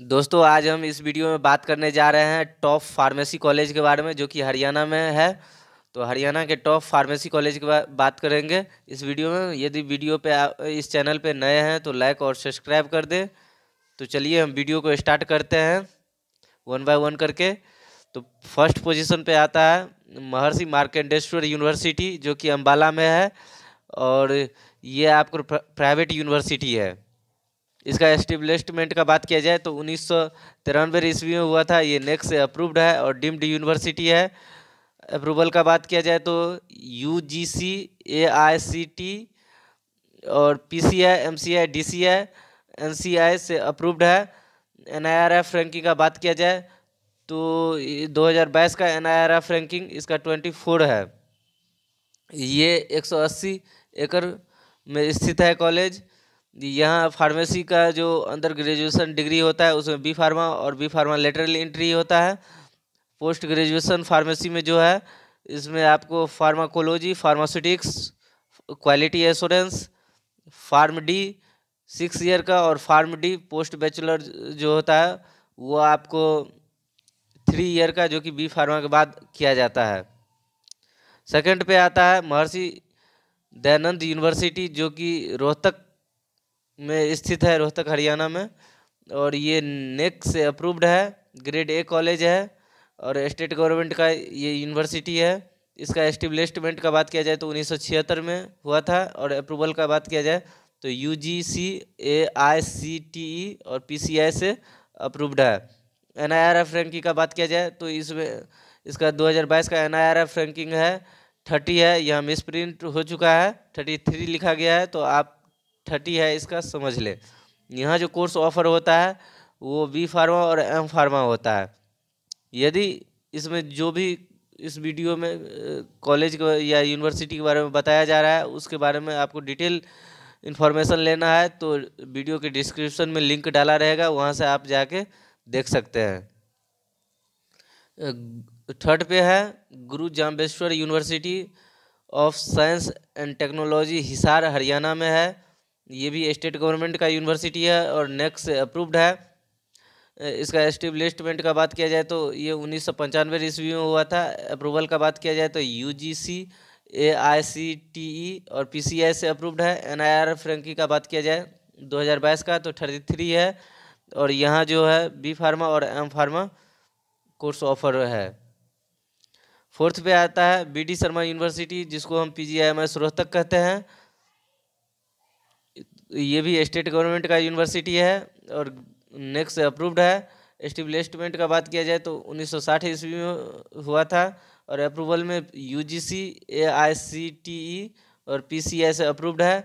दोस्तों आज हम इस वीडियो में बात करने जा रहे हैं टॉप फार्मेसी कॉलेज के बारे में जो कि हरियाणा में है तो हरियाणा के टॉप फार्मेसी कॉलेज के बात करेंगे इस वीडियो में यदि वीडियो पे इस चैनल पे नए हैं तो लाइक और सब्सक्राइब कर दें तो चलिए हम वीडियो को स्टार्ट करते हैं वन बाय वन करके तो फर्स्ट पोजिशन पर आता है महर्षि मार्केंडेश्वर यूनिवर्सिटी जो कि अम्बाला में है और ये आपको प्राइवेट यूनिवर्सिटी है इसका एस्टेब्लिशमेंट का बात किया जाए तो उन्नीस सौ तिरानवे ईस्वी में हुआ था ये नेक्स्ट से अप्रूव्ड है और डीम्ड यूनिवर्सिटी है अप्रूवल का बात किया जाए तो U G C A I C T और P C I M C I D C I N C I से अप्रूव्ड है N I R F ranking का बात किया जाए तो 2022 का N I R F ranking इसका 24 है ये 180 एकड़ में स्थित है कॉलेज यहाँ फार्मेसी का जो अंदर ग्रेजुएसन डिग्री होता है उसमें बी फार्मा और बी फार्मा लेटरल एंट्री होता है पोस्ट ग्रेजुएसन फार्मेसी में जो है इसमें आपको pharmacology pharmaceutics quality assurance pharm D six year का और फार्म डी पोस्ट बैचलर जो होता है वो आपको थ्री ईयर का जो कि बी फार्मा के बाद किया जाता है सेकंड पे आता है महर्षि दयानंद यूनिवर्सिटी जो कि रोहतक में स्थित है रोहतक हरियाणा में और ये नेक से अप्रूव्ड है ग्रेड ए कॉलेज है और स्टेट गवर्नमेंट का ये यूनिवर्सिटी है इसका एस्टिब्लिशमेंट का बात किया जाए तो उन्नीस में हुआ था और अप्रूवल का बात किया जाए तो U G C A I C T E और पी सी आई से अप्रूव्ड है N I R F ranking का बात किया जाए तो इसमें इसका 2022 का N I R F ranking है थर्टी है यह प्रिंट हो चुका है थर्टी थ्री लिखा गया है तो आप थर्टी है इसका समझ लें यहाँ जो कोर्स ऑफर होता है वो बी फार्मा और एम फार्मा होता है यदि इसमें जो भी इस वीडियो में कॉलेज या यूनिवर्सिटी के बारे में बताया जा रहा है उसके बारे में आपको डिटेल इन्फॉर्मेशन लेना है तो वीडियो के डिस्क्रिप्शन में लिंक डाला रहेगा वहाँ से आप जाके देख सकते हैं थर्ड पे है Guru Jambheshwar university of science and technology Hisar Haryana में है ये भी स्टेट गवर्नमेंट का यूनिवर्सिटी है और नेक्स्ट अप्रूव्ड है इसका एस्टेब्लिशमेंट का बात किया जाए तो ये उन्नीस सौ पंचानवे ईस्वी में हुआ था अप्रूवल का बात किया जाए तो U G C A I C T E और पी सी आई से अप्रूव्ड है एन आई आर फ्रेंकी का बात किया जाए 2022 का तो थर्टी थ्री है और यहाँ जो है बी फार्मा और एम फार्मा कोर्स ऑफर है फोर्थ पे आता है बी डी शर्मा यूनिवर्सिटी जिसको हम P G I M S Rohtak कहते हैं ये भी स्टेट गवर्नमेंट का यूनिवर्सिटी है और नेक्स्ट अप्रूव्ड है एस्टिब्लिशमेंट का बात किया जाए तो 1960 ईस्वी में हुआ था और अप्रूवल में you G C A I C T E और पी सी आई से अप्रूव्ड है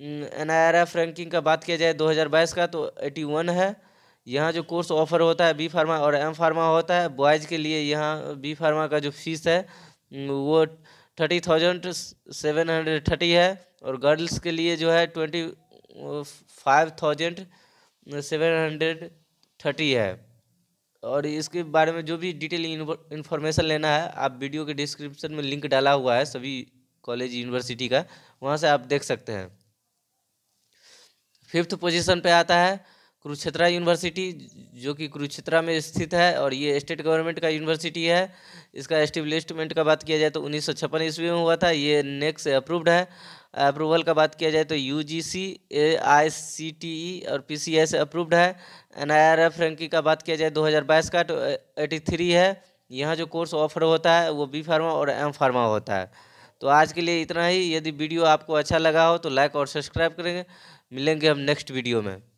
N I R F ranking का बात किया जाए 2022 का तो 81 है यहाँ जो कोर्स ऑफर होता है बी फार्मा और एम फार्मा होता है बॉयज़ के लिए यहाँ बी फार्मा का जो फीस है वो thirty thousand seven hundred thirty है और गर्ल्स के लिए जो है twenty five thousand seven hundred thirty है और इसके बारे में जो भी डिटेल इन्फॉर्मेशन लेना है आप वीडियो के डिस्क्रिप्शन में लिंक डाला हुआ है सभी कॉलेज यूनिवर्सिटी का वहाँ से आप देख सकते हैं फिफ्थ पोजीशन पे आता है कुरुक्षेत्रा यूनिवर्सिटी जो कि कुरुक्षेत्रा में स्थित है और ये स्टेट गवर्नमेंट का यूनिवर्सिटी है इसका एस्टिब्लिशमेंट का बात किया जाए तो उन्नीस सौ ईस्वी में हुआ था ये नेक्स्ट अप्रूव्ड है अप्रूवल का बात किया जाए तो U G C A I C T E और पी सी एस अप्रूव्ड है N I R F ranking का बात किया जाए तो दो हज़ार बाईस का तो एटी थ्री है यहाँ जो कोर्स ऑफर होता है वो बी फार्मा और एम फार्मा होता है तो आज के लिए इतना ही यदि वीडियो आपको अच्छा लगा हो तो लाइक और सब्सक्राइब करेंगे मिलेंगे हम नेक्स्ट वीडियो में